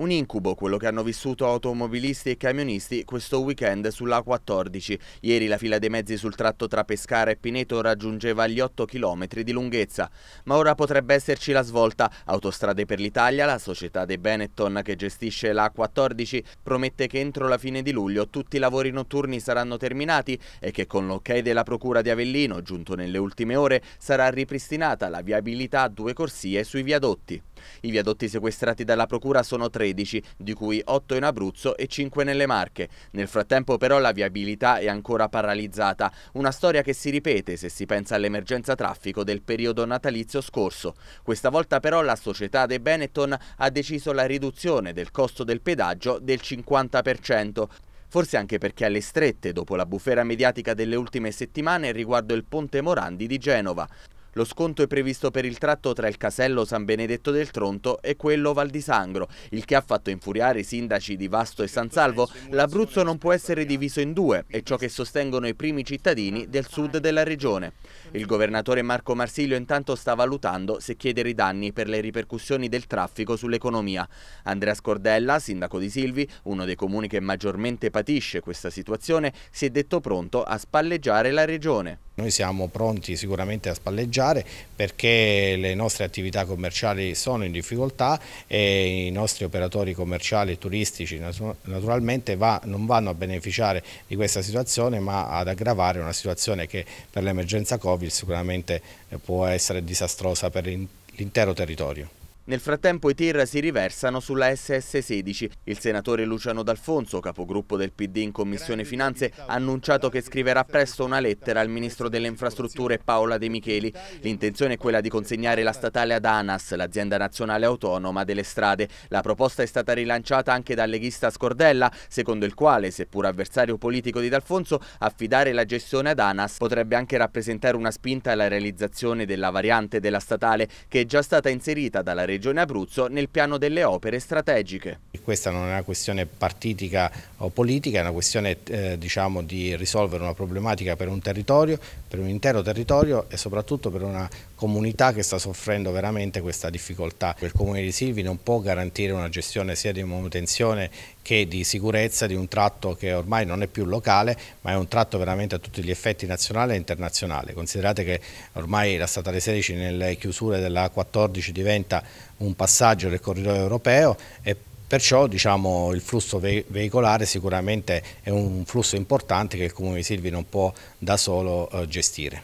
Un incubo quello che hanno vissuto automobilisti e camionisti questo weekend sulla A14. Ieri la fila dei mezzi sul tratto tra Pescara e Pineto raggiungeva gli 8 km di lunghezza. Ma ora potrebbe esserci la svolta. Autostrade per l'Italia, la società dei Benetton che gestisce la A14, promette che entro la fine di luglio tutti i lavori notturni saranno terminati e che con l'ok della Procura di Avellino, giunto nelle ultime ore, sarà ripristinata la viabilità a due corsie sui viadotti. I viadotti sequestrati dalla procura sono 13, di cui 8 in Abruzzo e 5 nelle Marche. Nel frattempo però la viabilità è ancora paralizzata, una storia che si ripete se si pensa all'emergenza traffico del periodo natalizio scorso. Questa volta però la società De Benetton ha deciso la riduzione del costo del pedaggio del 50% forse anche perché alle strette dopo la bufera mediatica delle ultime settimane riguardo il ponte Morandi di Genova. Lo sconto è previsto per il tratto tra il casello San Benedetto del Tronto e quello Val di Sangro, il che ha fatto infuriare i sindaci di Vasto e San Salvo. L'Abruzzo non può essere diviso in due, è ciò che sostengono i primi cittadini del sud della regione. Il governatore Marco Marsilio intanto sta valutando se chiedere i danni per le ripercussioni del traffico sull'economia. Andrea Scordella, sindaco di Silvi, uno dei comuni che maggiormente patisce questa situazione, si è detto pronto a spalleggiare la regione. Noi siamo pronti sicuramente a spalleggiare perché le nostre attività commerciali sono in difficoltà e i nostri operatori commerciali e turistici naturalmente va, non vanno a beneficiare di questa situazione ma ad aggravare una situazione che per l'emergenza Covid sicuramente eh, può essere disastrosa per l'intero territorio. Nel frattempo i tir si riversano sulla SS16. Il senatore Luciano D'Alfonso, capogruppo del PD in Commissione Finanze, ha annunciato che scriverà presto una lettera al ministro delle infrastrutture Paola De Micheli. L'intenzione è quella di consegnare la statale ad ANAS, l'azienda nazionale autonoma delle strade. La proposta è stata rilanciata anche dal leghista Scordella, secondo il quale, seppur avversario politico di D'Alfonso, affidare la gestione ad ANAS potrebbe anche rappresentare una spinta alla realizzazione della variante della statale che è già stata inserita dalla regione Regione Abruzzo nel piano delle opere strategiche. Questa non è una questione partitica o politica, è una questione eh, diciamo, di risolvere una problematica per un territorio, per un intero territorio e soprattutto per una comunità che sta soffrendo veramente questa difficoltà. Il Comune di Silvi non può garantire una gestione sia di manutenzione che di sicurezza di un tratto che ormai non è più locale ma è un tratto veramente a tutti gli effetti nazionale e internazionale. Considerate che ormai la statale 16 nelle chiusure della 14 diventa un passaggio del corridoio europeo e perciò diciamo, il flusso ve veicolare sicuramente è un flusso importante che il Comune di Silvi non può da solo eh, gestire.